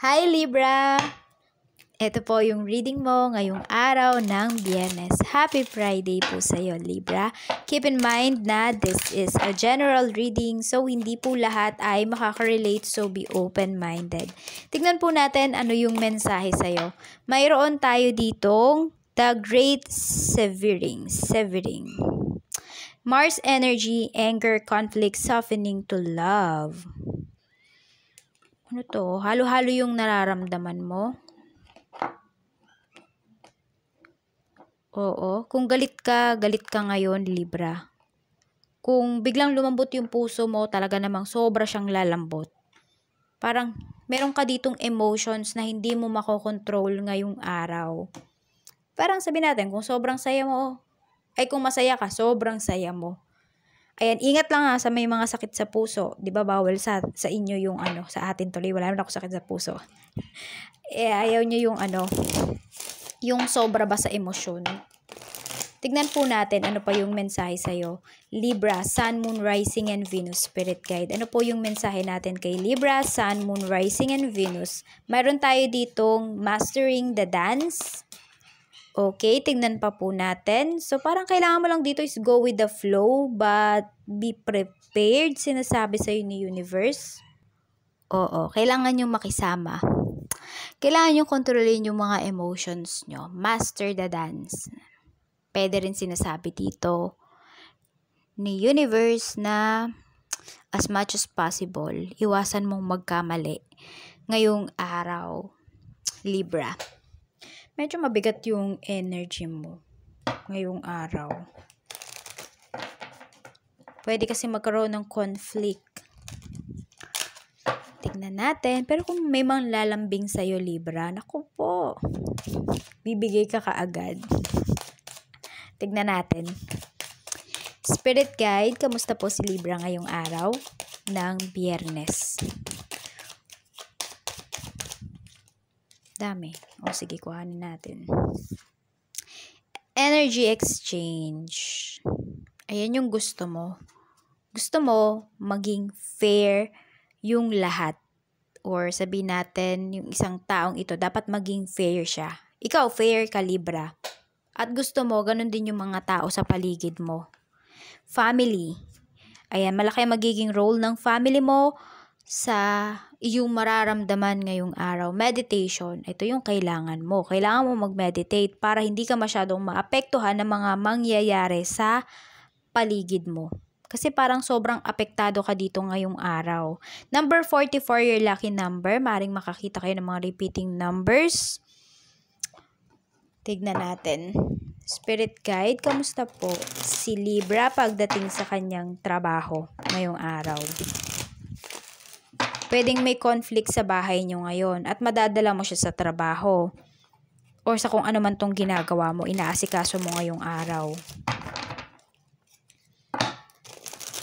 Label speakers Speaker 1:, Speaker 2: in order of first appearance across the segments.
Speaker 1: Hi Libra! Ito po yung reading mo ngayong araw ng Biyernes. Happy Friday po sa iyo, Libra. Keep in mind na this is a general reading so hindi po lahat ay makaka-relate so be open-minded. Tignan po natin ano yung mensahe sa iyo. Mayroon tayo ditong the great severing, severing. Mars energy, anger, conflict, softening to love ano to, halo-halo yung nararamdaman mo. Oo, kung galit ka, galit ka ngayon, Libra. Kung biglang lumambot yung puso mo, talaga namang sobra siyang lalambot. Parang meron ka ditong emotions na hindi mo makokontrol ngayong araw. Parang sabi natin, kung sobrang saya mo, ay kung masaya ka, sobrang saya mo Ayan, ingat lang ha sa may mga sakit sa puso. Di ba bawal sa, sa inyo yung ano, sa atin tuloy. Wala naman ako sakit sa puso. eh, ayaw nyo yung ano, yung sobra ba sa emosyon. Tignan po natin ano pa yung mensahe sa'yo. Libra, Sun, Moon, Rising, and Venus Spirit Guide. Ano po yung mensahe natin kay Libra, Sun, Moon, Rising, and Venus? Mayroon tayo ditong Mastering the Dance Okay, tingnan pa po natin. So, parang kailangan mo lang dito is go with the flow, but be prepared, sinasabi sa'yo ni universe. Oo, kailangan yung makisama. Kailangan yung kontrolin yung mga emotions nyo. Master the dance. Pwede rin sinasabi dito ni universe na as much as possible, iwasan mong magkamali ngayong araw. Libra medyo mabigat yung energy mo ngayong araw. Pwede kasi magkaroon ng conflict. Tignan natin. Pero kung may mga lalambing sa'yo, Libra, naku po, bibigay ka kaagad. Tignan natin. Spirit Guide, kamusta po si Libra ngayong araw ng biyernes? dami. O, sige, kuhanin natin. Energy exchange. Ayan yung gusto mo. Gusto mo maging fair yung lahat. Or sabi natin, yung isang taong ito, dapat maging fair siya. Ikaw, fair ka, Libra. At gusto mo, ganun din yung mga tao sa paligid mo. Family. Ayan, malaki magiging role ng family mo sa iyong mararamdaman ngayong araw. Meditation, ito yung kailangan mo. Kailangan mo mag-meditate para hindi ka masyadong maapektuhan ng mga mangyayari sa paligid mo. Kasi parang sobrang apektado ka dito ngayong araw. Number 44, your lucky number. Maring makakita kayo ng mga repeating numbers. Tignan natin. Spirit guide, kamusta po si Libra pagdating sa kanyang trabaho ngayong araw? Pwedeng may conflict sa bahay nyo ngayon at madadala mo siya sa trabaho or sa kung ano man tong ginagawa mo, inaasikaso mo ngayong araw.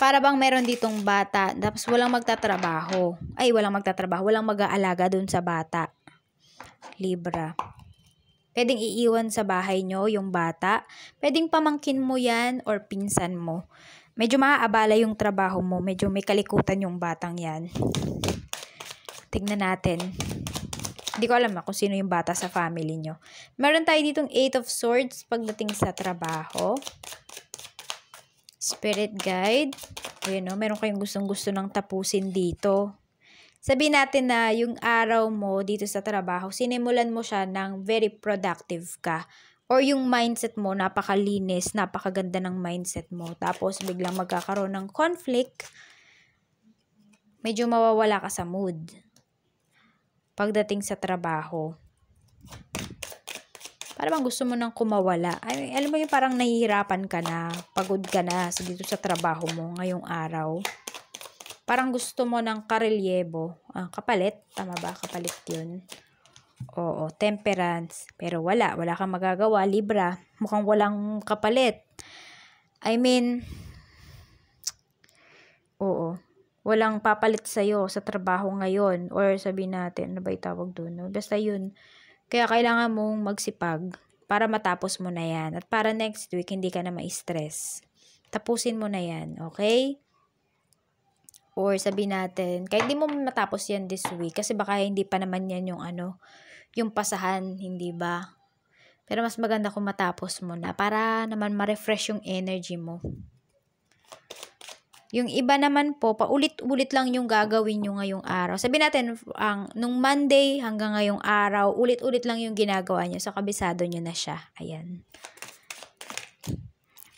Speaker 1: Para bang meron ditong bata, tapos walang magtatrabaho. Ay, walang magtatrabaho, walang mag-aalaga dun sa bata. Libra. Pwedeng iiwan sa bahay nyo yung bata. Pwedeng pamangkin mo yan or pinsan mo medyo maaabala yung trabaho mo. Medyo may kalikutan yung batang yan. Tignan natin. Hindi ko alam ako ah sino yung bata sa family nyo. Meron tayo ditong 8 of Swords pagdating sa trabaho. Spirit guide. Ayun o, meron kayong gustong gusto nang tapusin dito. Sabihin natin na yung araw mo dito sa trabaho, sinimulan mo siya ng very productive ka or yung mindset mo, napakalinis, napakaganda ng mindset mo, tapos biglang magkakaroon ng conflict, medyo mawawala ka sa mood pagdating sa trabaho. Para bang gusto mo nang kumawala. Ay, alam mo yung parang nahihirapan ka na, pagod ka na sa dito sa trabaho mo ngayong araw. Parang gusto mo ng karelyebo, ah, kapalit, tama ba? Kapalit yun Oo, temperance. Pero wala, wala kang magagawa. Libra, mukhang walang kapalit. I mean, oo, walang papalit sa'yo sa trabaho ngayon. Or sabi natin, ano ba itawag doon? No? Basta yun. Kaya kailangan mong magsipag para matapos mo na yan. At para next week, hindi ka na ma-stress. Tapusin mo na yan, okay? Or sabi natin, kahit hindi mo matapos yan this week, kasi baka hindi pa naman yan yung ano, yung pasahan, hindi ba? Pero mas maganda kung matapos mo na para naman ma-refresh yung energy mo. Yung iba naman po, paulit-ulit lang yung gagawin nyo ngayong araw. Sabi natin, ang, nung Monday hanggang ngayong araw, ulit-ulit lang yung ginagawa nyo. So, kabisado nyo na siya. Ayan.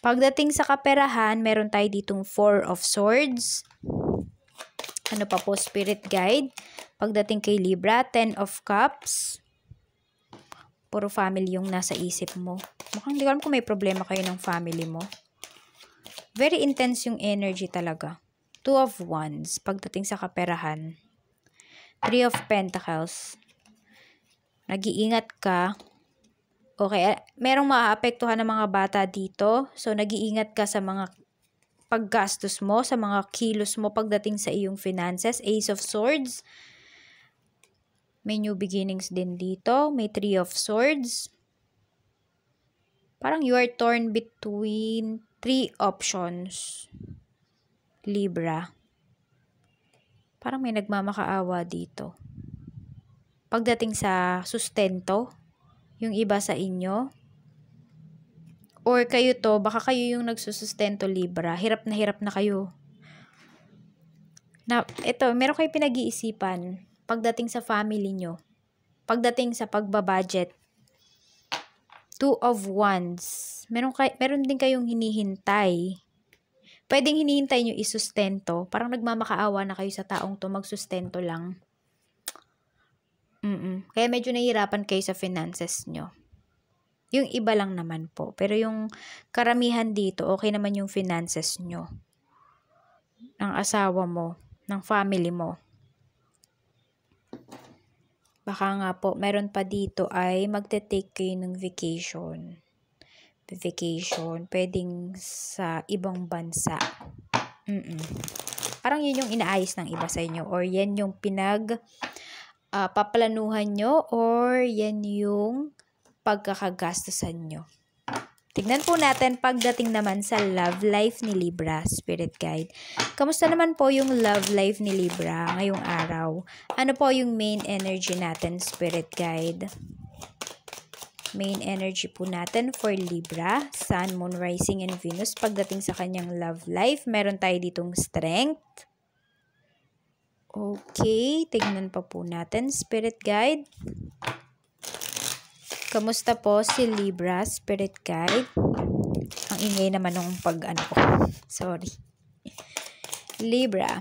Speaker 1: Pagdating sa kaperahan, meron tayo ditong Four of Swords ano pa po, spirit guide. Pagdating kay Libra, 10 of cups. Puro family yung nasa isip mo. Mukhang hindi ko alam kung may problema kayo ng family mo. Very intense yung energy talaga. Two of Wands, pagdating sa kaperahan. Three of Pentacles. Nag-iingat ka. Okay, eh, merong maaapektuhan ng mga bata dito. So, nag-iingat ka sa mga paggastos mo, sa mga kilos mo pagdating sa iyong finances. Ace of Swords. May new beginnings din dito. May Three of Swords. Parang you are torn between three options. Libra. Parang may nagmamakaawa dito. Pagdating sa sustento, yung iba sa inyo, or kayo to, baka kayo yung nagsusustento Libra, hirap na hirap na kayo. Na, ito, meron kayo pinag-iisipan pagdating sa family nyo, pagdating sa pagbabudget. Two of Wands. Meron, kay, meron din kayong hinihintay. Pwedeng hinihintay nyo isustento. Parang nagmamakaawa na kayo sa taong to, magsustento lang. Mm-mm. Kaya medyo nahihirapan kayo sa finances nyo. Yung iba lang naman po. Pero yung karamihan dito, okay naman yung finances nyo. Ng asawa mo, ng family mo. Baka nga po, meron pa dito ay magte-take kayo ng vacation. Vacation. Pwedeng sa ibang bansa. Mm-mm. Parang yun yung inaayos ng iba sa inyo. Or yan yung pinag uh, paplanuhan nyo. Or yan yung pagkakagastusan nyo. Tignan po natin pagdating naman sa love life ni Libra, Spirit Guide. Kamusta naman po yung love life ni Libra ngayong araw? Ano po yung main energy natin, Spirit Guide? Main energy po natin for Libra, Sun, Moon, Rising, and Venus. Pagdating sa kanyang love life, meron tayo ditong strength. Okay, tignan pa po natin, Spirit Guide. Kamusta po si Libra Spirit Guide? Ang ingay naman ng pag ano ko. Sorry. Libra.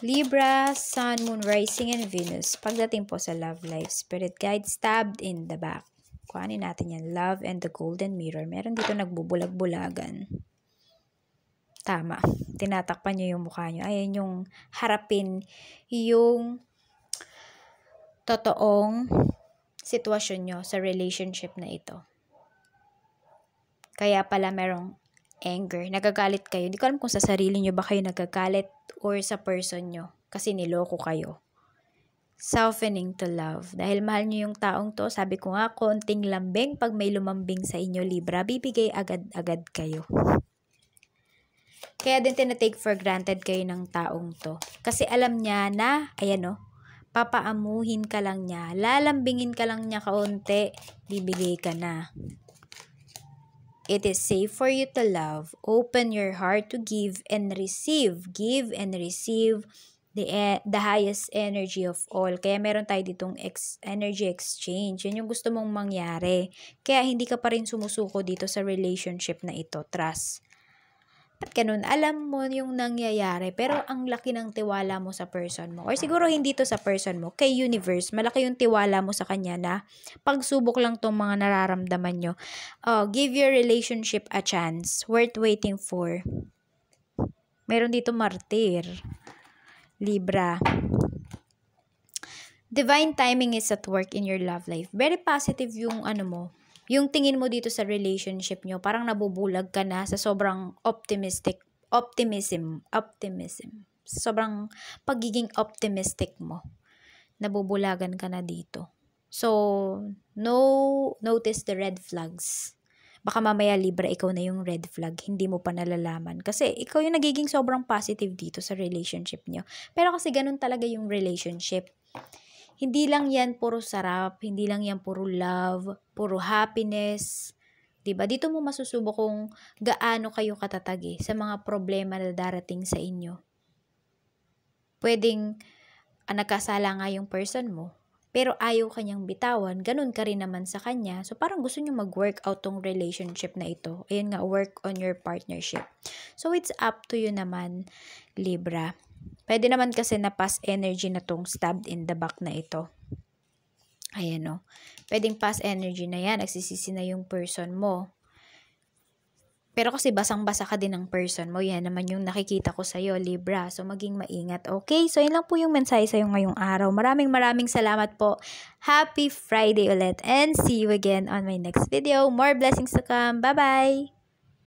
Speaker 1: Libra, Sun, Moon, Rising, and Venus. Pagdating po sa love life, Spirit Guide stabbed in the back. Kuhanin natin yan. Love and the Golden Mirror. Meron dito nagbubulag-bulagan. Tama. Tinatakpan nyo yung mukha nyo. Ayan yung harapin yung totoong sitwasyon nyo sa relationship na ito. Kaya pala merong anger. Nagagalit kayo. Hindi ko alam kung sa sarili nyo ba kayo nagagalit or sa person nyo kasi niloko kayo. Softening to love. Dahil mahal nyo yung taong to, sabi ko nga, konting lambing. Pag may lumambing sa inyo, Libra, bibigay agad-agad kayo. Kaya din tinatake for granted kayo ng taong to. Kasi alam niya na, ayan o, papaamuhin ka lang niya, lalambingin ka lang niya kaunti, bibigay ka na. It is safe for you to love. Open your heart to give and receive. Give and receive the, e, the highest energy of all. Kaya meron tayo ditong ex energy exchange. Yan yung gusto mong mangyari. Kaya hindi ka pa rin sumusuko dito sa relationship na ito. Trust ganun, alam mo yung nangyayari, pero ang laki ng tiwala mo sa person mo. Or siguro hindi to sa person mo, kay universe, malaki yung tiwala mo sa kanya na pagsubok lang tong mga nararamdaman nyo. Uh, give your relationship a chance, worth waiting for. Meron dito martir, Libra. Divine timing is at work in your love life. Very positive yung ano mo, yung tingin mo dito sa relationship nyo, parang nabubulag ka na sa sobrang optimistic, optimism, optimism. Sobrang pagiging optimistic mo. Nabubulagan ka na dito. So, no, notice the red flags. Baka mamaya Libra, ikaw na yung red flag. Hindi mo pa nalalaman. Kasi ikaw yung nagiging sobrang positive dito sa relationship nyo. Pero kasi ganun talaga yung relationship hindi lang yan puro sarap, hindi lang yan puro love, puro happiness. 'Di ba? Dito mo masusubok kung gaano kayo katatag eh, sa mga problema na darating sa inyo. Pwedeng ah, nagkasala nga yung person mo, pero ayaw kanyang bitawan, ganun ka rin naman sa kanya. So parang gusto nyo mag-work out tong relationship na ito. Ayun nga, work on your partnership. So it's up to you naman, Libra. Pwede naman kasi na past energy na tong stabbed in the back na ito. Ayan o. Pwedeng past energy na yan. Nagsisisi na yung person mo. Pero kasi basang-basa ka din ng person mo. Yan naman yung nakikita ko sa'yo, Libra. So, maging maingat. Okay? So, yun lang po yung mensahe sa'yo ngayong araw. Maraming maraming salamat po. Happy Friday ulit. And see you again on my next video. More blessings to come. Bye-bye!